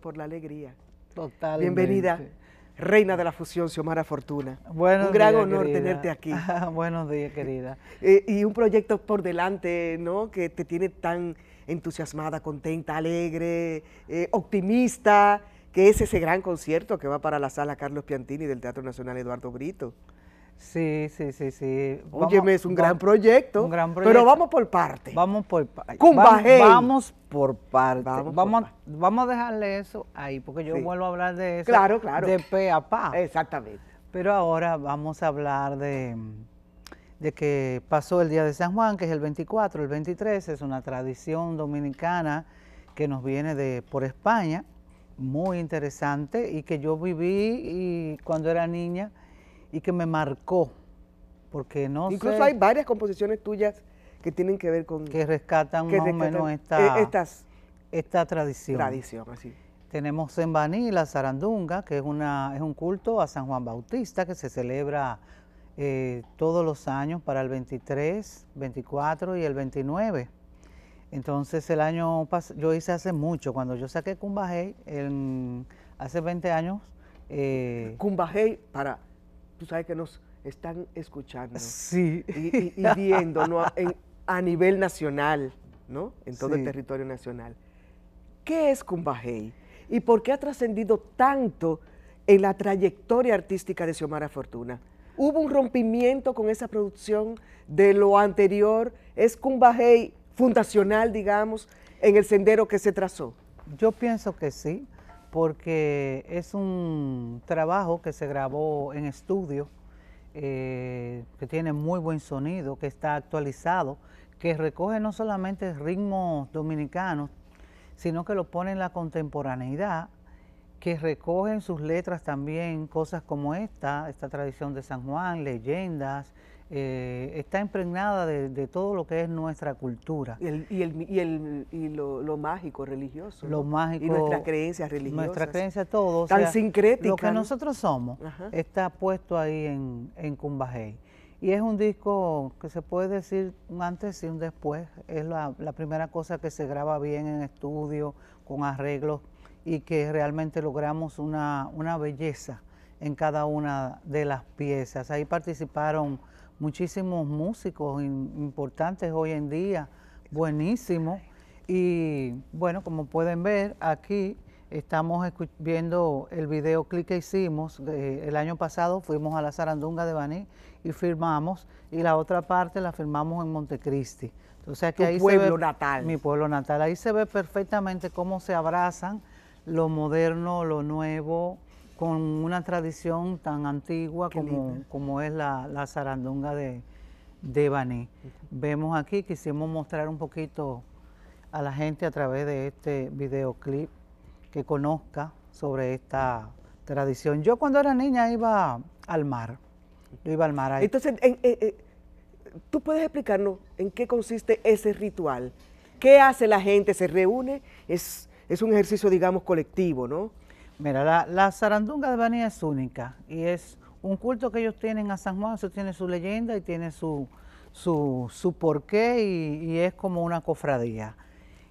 por la alegría. total Bienvenida, reina de la fusión, Xiomara Fortuna. un gran honor tenerte aquí. Ah, buenos días, querida. Eh, y un proyecto por delante, ¿no? Que te tiene tan entusiasmada, contenta, alegre, eh, optimista, que es ese gran concierto que va para la sala Carlos Piantini del Teatro Nacional Eduardo Brito. Sí, sí, sí, sí. Óyeme, es un gran proyecto. Un gran Pero vamos por parte. Vamos por parte. Vamos, por parte. Vamos, vamos, a dejarle eso ahí, porque yo vuelvo a hablar de eso. Claro, claro. De pe a pa. Exactamente. Pero ahora vamos a hablar de, de que pasó el Día de San Juan, que es el 24, el 23, es una tradición dominicana que nos viene de por España, muy interesante, y que yo viví cuando era niña y que me marcó, porque no Incluso hay varias composiciones tuyas que tienen que ver con... Que rescatan más o menos eh, esta, esta tradición. Tradición, así. Tenemos en Baní la zarandunga, que es, una, es un culto a San Juan Bautista que se celebra eh, todos los años para el 23, 24 y el 29. Entonces el año pasado, yo hice hace mucho, cuando yo saqué Cumbajé, hace 20 años. Eh, para tú sabes que nos están escuchando y, viendo a nivel nacional, ¿no? En todo el territorio nacional. ¿Qué es Cumbajey? ¿Y por qué ha trascendido tanto en la trayectoria artística de Xiomara Fortuna? ¿Hubo un rompimiento con esa producción de lo anterior? ¿Es Cumbajey fundacional, digamos, en el sendero que se trazó? Yo pienso que sí, porque es un trabajo que se grabó en estudio, eh, que tiene muy buen sonido, que está actualizado, que recoge no solamente ritmos dominicanos, sino que lo pone en la contemporaneidad, que recoge en sus letras también cosas como esta, esta tradición de San Juan, leyendas, eh, está impregnada de, todo lo que es nuestra cultura. Y, y, el, y, lo, mágico religioso. Lo mágico. Y nuestras creencias religiosas. Nuestras creencias, todo. Tan Lo que nosotros somos está puesto ahí en, en Y es un disco que se puede decir un antes y un después. Es la, la primera cosa que se graba bien en estudio, con arreglos, y que realmente logramos una, una belleza en cada una de las piezas. Ahí participaron muchísimos músicos importantes hoy en día, buenísimos. Y bueno, como pueden ver, aquí estamos viendo el videoclip que hicimos eh, el año pasado, fuimos a la Sarandunga de Baní y firmamos, y la otra parte la firmamos en Montecristi. Entonces aquí ahí natal. Mi pueblo natal. Ahí se ve perfectamente cómo se abrazan lo moderno, lo nuevo, con una tradición tan antigua como, es la, zarandunga de, de Baní. Vemos aquí, quisimos mostrar un poquito a la gente a través de este videoclip que conozca sobre esta tradición. Yo cuando era niña iba al mar, yo iba al mar ahí. Entonces, eh, eh, ¿tú puedes explicarnos en qué consiste ese ritual? ¿Qué hace la gente? ¿Se reúne? Es, es un ejercicio, digamos, colectivo, ¿no? Mira, la, zarandunga de Banía es única y es un culto que ellos tienen a San Juan, eso tiene su leyenda y tiene su, su, porqué y, es como una cofradía.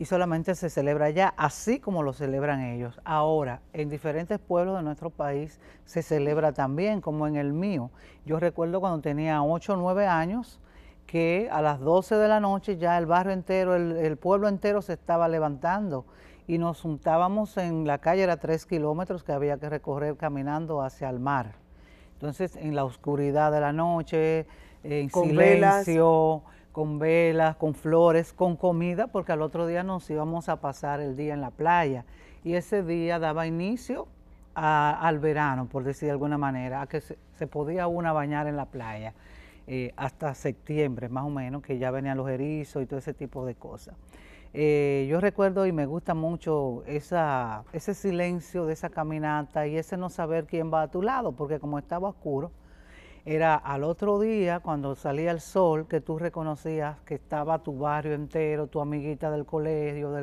Y solamente se celebra allá, así como lo celebran ellos. Ahora, en diferentes pueblos de nuestro país se celebra también, como en el mío. Yo recuerdo cuando tenía 8 o 9 años que a las 12 de la noche ya el barrio entero, el, el pueblo entero se estaba levantando y nos juntábamos en la calle, era tres kilómetros que había que recorrer caminando hacia el mar. Entonces, en la oscuridad de la noche, eh, en con silencio, velas. con velas, con flores, con comida, porque al otro día nos íbamos a pasar el día en la playa. Y ese día daba inicio al verano, por decir de alguna manera, a que se, podía una bañar en la playa. Eh, hasta septiembre, más o menos, que ya venían los erizos y todo ese tipo de cosas. Eh, yo recuerdo y me gusta mucho ese silencio de esa caminata y ese no saber quién va a tu lado, porque como estaba oscuro, era al otro día cuando salía el sol que tú reconocías que estaba tu barrio entero, tu amiguita del colegio,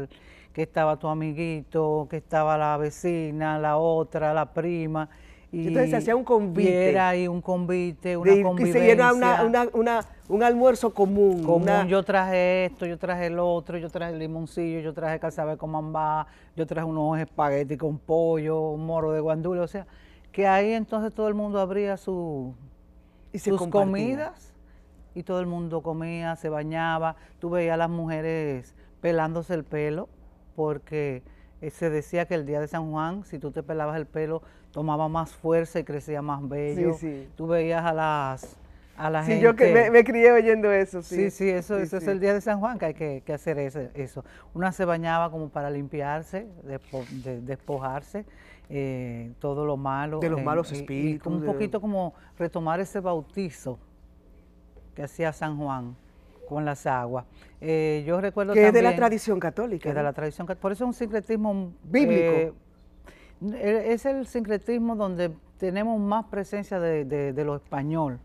que estaba tu amiguito, que estaba la vecina, la otra, la prima y Entonces se hacía un convite. Y era ahí un convite, una convivencia. Y se llenaba un almuerzo común. yo traje esto, yo traje el otro, yo traje el limoncillo, yo traje cazabe con mamba, yo traje unos espaguetis con pollo, un moro de guandule, o sea, que ahí entonces todo el mundo abría su, sus comidas y todo el mundo comía, se bañaba. Tú veías a las mujeres pelándose el pelo porque eh, se decía que el día de San Juan, si tú te pelabas el pelo, tomaba más fuerza y crecía más bello. Sí, sí. Tú veías a las a la sí, yo que me, crié oyendo eso. Sí, sí, sí eso, eso es el día de San Juan que hay que, hacer eso. Una se bañaba como para limpiarse, despo, de, despojarse, eh, todo lo malo. De los malos espíritus. Y, un poquito como retomar ese bautizo que hacía San Juan con las aguas. Eh, yo recuerdo que es de la tradición católica. es de la tradición católica. Por eso es un sincretismo eh, bíblico eh, es el sincretismo donde tenemos más presencia de, lo español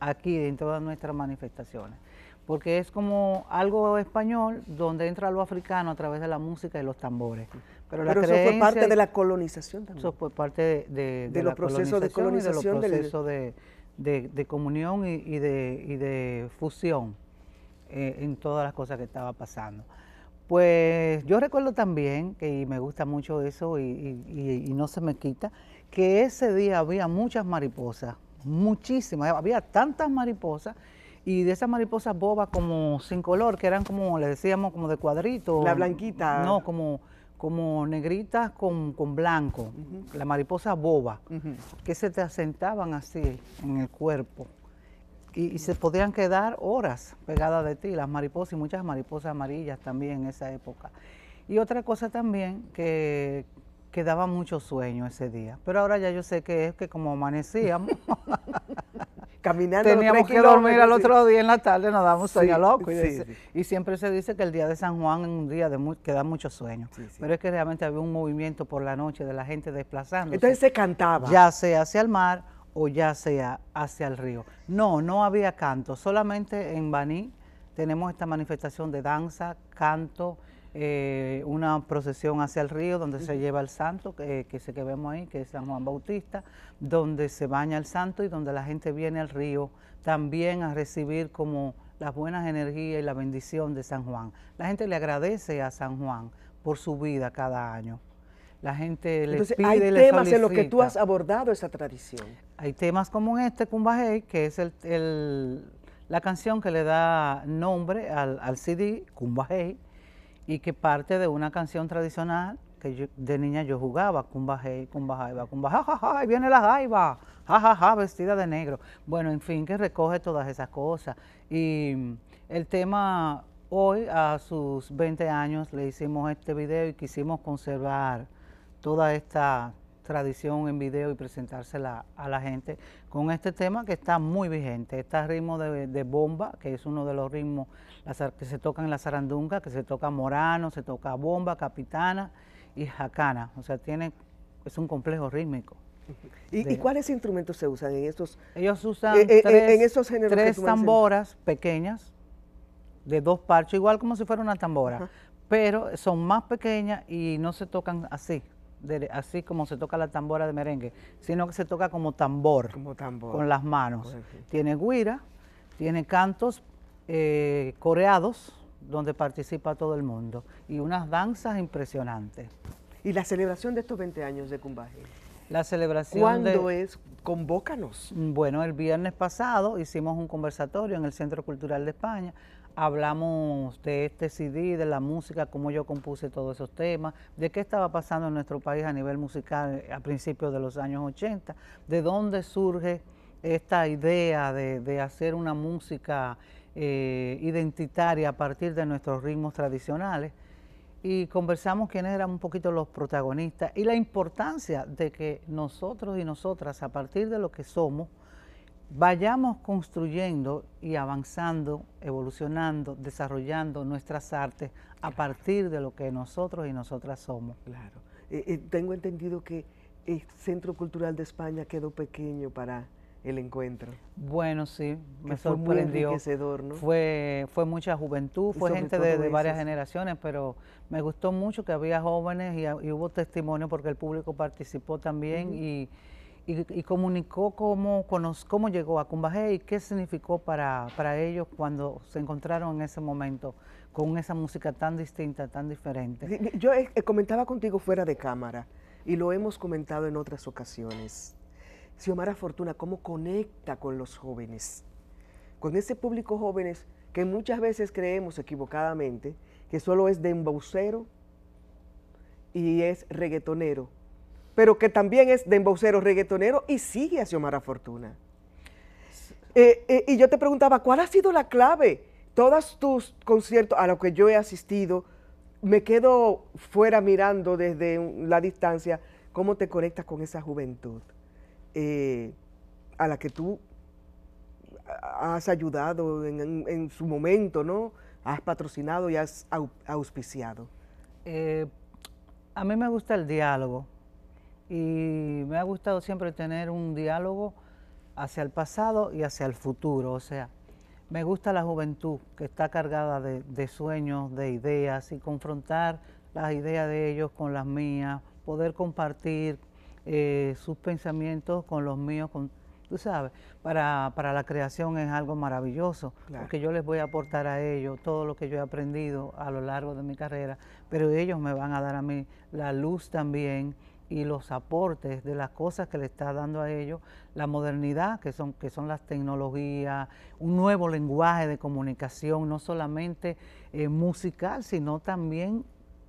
aquí en todas nuestras manifestaciones, porque es como algo español donde entra lo africano a través de la música y los tambores. Pero, eso fue parte de la colonización también. Eso fue parte de, los procesos de colonización. De los procesos de, comunión y, y, y de, fusión eh, en todas las cosas que estaba pasando. Pues yo recuerdo también, que, y me gusta mucho eso y, no se me quita, que ese día había muchas mariposas, muchísimas, había tantas mariposas y de esas mariposas bobas como sin color, que eran como, le decíamos, como de cuadrito. La blanquita. No, como, como negritas con, con blanco, la mariposa boba, que se te asentaban así en el cuerpo y, se podían quedar horas pegadas de ti, las mariposas y muchas mariposas amarillas también en esa época. Y otra cosa también que, que daba mucho sueño ese día, pero ahora ya yo sé que es que como amanecíamos, Caminando teníamos que dormir al otro día en la tarde, nos damos sí, sueño loco. Y, siempre se dice que el día de San Juan es un día de que da mucho sueño. Pero es que realmente había un movimiento por la noche de la gente desplazándose. Entonces se cantaba. Ya sea hacia el mar o ya sea hacia el río. No, no había canto, solamente en Baní tenemos esta manifestación de danza, canto, eh, una procesión hacia el río donde se lleva el santo, que, el eh, que vemos ahí, que es San Juan Bautista, donde se baña el santo y donde la gente viene al río también a recibir como las buenas energías y la bendición de San Juan. La gente le agradece a San Juan por su vida cada año la gente le pide, hay temas en los que tú has abordado esa tradición. Hay temas como este Hei, que es el, la canción que le da nombre al, al CD Hei, y que parte de una canción tradicional que de niña yo jugaba, Cumbajei, Kumba Cumbajajaja, ja, ja, y viene la jaiba, ja ja, vestida de negro. Bueno, en fin, que recoge todas esas cosas. Y el tema hoy, a sus 20 años, le hicimos este video y quisimos conservar toda esta tradición en video y presentársela a la gente con este tema que está muy vigente. está ritmo de, bomba, que es uno de los ritmos que se tocan en la zarandunga, que se toca morano, se toca bomba, capitana y jacana. O sea, tiene, es un complejo rítmico. ¿Y, cuáles instrumentos se usan en estos? Ellos usan eh, eh, eh, tres, en, esos tres tamboras pequeñas de dos parches, igual como si fuera una tambora, pero son más pequeñas y no se tocan así, así como se toca la tambora de merengue, sino que se toca como tambor, con las manos. Tiene guira, tiene cantos eh, coreados, donde participa todo el mundo, y unas danzas impresionantes. ¿Y la celebración de estos 20 años de Cumbaje? La celebración ¿Cuándo es? Convócanos. Bueno, el viernes pasado hicimos un conversatorio en el Centro Cultural de España hablamos de este CD, de la música, cómo yo compuse todos esos temas, de qué estaba pasando en nuestro país a nivel musical a principios de los años 80, de dónde surge esta idea de, de hacer una música eh, identitaria a partir de nuestros ritmos tradicionales. Y conversamos quiénes eran un poquito los protagonistas y la importancia de que nosotros y nosotras, a partir de lo que somos, vayamos construyendo y avanzando, evolucionando, desarrollando nuestras artes a partir de lo que nosotros y nosotras somos. Claro. Eh, eh, tengo entendido que el Centro Cultural de España quedó pequeño para el encuentro. Bueno, sí, me sorprendió. Fue fue mucha juventud, fue gente de, varias generaciones, pero me gustó mucho que había jóvenes y, ah, hubo testimonio porque el público participó también y y, comunicó cómo, llegó a Cumbaje y qué significó para, ellos cuando se encontraron en ese momento con esa música tan distinta, tan diferente. Yo eh, eh, comentaba contigo fuera de cámara y lo hemos comentado en otras ocasiones. Xiomara Fortuna, cómo conecta con los jóvenes, con ese público jóvenes que muchas veces creemos equivocadamente que solo es de embaucero y es reggaetonero, pero que también es de embaucero reggaetonero y sigue a Xiomara Fortuna. Eh, eh, y yo te preguntaba, ¿cuál ha sido la clave? Todos tus conciertos a los que yo he asistido, me quedo fuera mirando desde la distancia cómo te conectas con esa juventud eh, a la que tú has ayudado en, su momento, ¿no? Has patrocinado y has auspiciado. a mí me gusta el diálogo y me ha gustado siempre tener un diálogo hacia el pasado y hacia el futuro. O sea, me gusta la juventud que está cargada de, sueños, de ideas y confrontar las ideas de ellos con las mías, poder compartir eh, sus pensamientos con los míos. Con, tú sabes, para, para, la creación es algo maravilloso, porque yo les voy a aportar a ellos todo lo que yo he aprendido a lo largo de mi carrera, pero ellos me van a dar a mí la luz también y los aportes de las cosas que le está dando a ellos la modernidad, que son, que son las tecnologías, un nuevo lenguaje de comunicación, no solamente eh, musical, sino también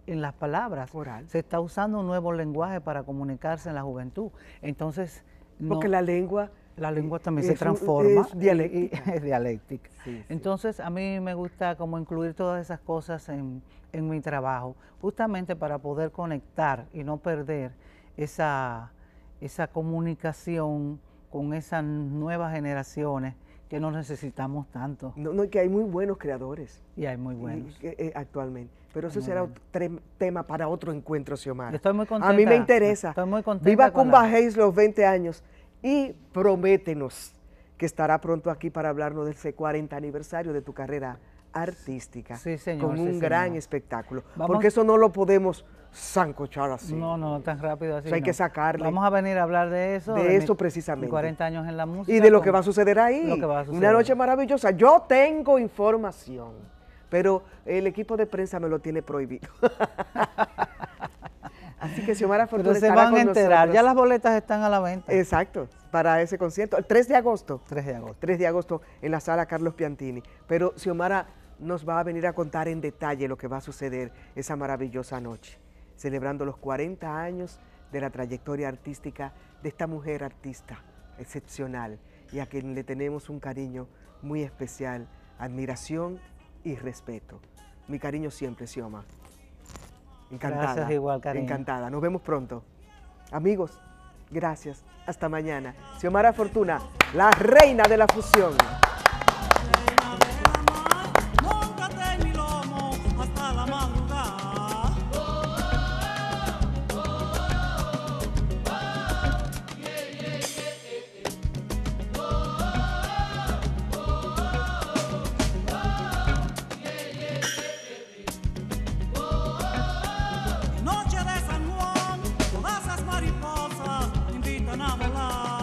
en las palabras. Se está usando un nuevo lenguaje para comunicarse en la juventud. Entonces... Porque la lengua la lengua también se transforma. Es, dialéctica. Entonces, a mí me gusta como incluir todas esas cosas en, mi trabajo, justamente para poder conectar y no perder esa, comunicación con esas nuevas generaciones que nos necesitamos tanto. No, que hay muy buenos creadores. Y hay muy buenos. Eh, actualmente. Pero eso será tema para otro encuentro, Xiomara. estoy muy contenta. A mí me interesa. Estoy muy contenta. Viva con los 20 años y prométenos que estará pronto aquí para hablarnos ese 40 aniversario de tu carrera artística. Sí, señor. Con un gran espectáculo. Porque eso no lo podemos zancochar así. No, no, tan rápido así. hay que sacarle. Vamos a venir a hablar de eso. De, eso precisamente. 40 años en la música. Y de lo que va a suceder ahí. Lo que va a suceder. Una noche maravillosa. Yo tengo información, pero el equipo de prensa me lo tiene prohibido. Así que Xiomara Fortuna Pero se van a enterar, ya las boletas están a la venta. Exacto, para ese concierto, el 3 de agosto. 3 de agosto. 3 de agosto en la sala Carlos Piantini. Pero Xiomara nos va a venir a contar en detalle lo que va a suceder esa maravillosa noche, celebrando los 40 años de la trayectoria artística de esta mujer artista excepcional y a quien le tenemos un cariño muy especial, admiración y respeto. Mi cariño siempre, Xiomara Encantada. Gracias igual, Encantada. Nos vemos pronto. Amigos, gracias. Hasta mañana. Xiomara Fortuna, la reina de la fusión. Anamala.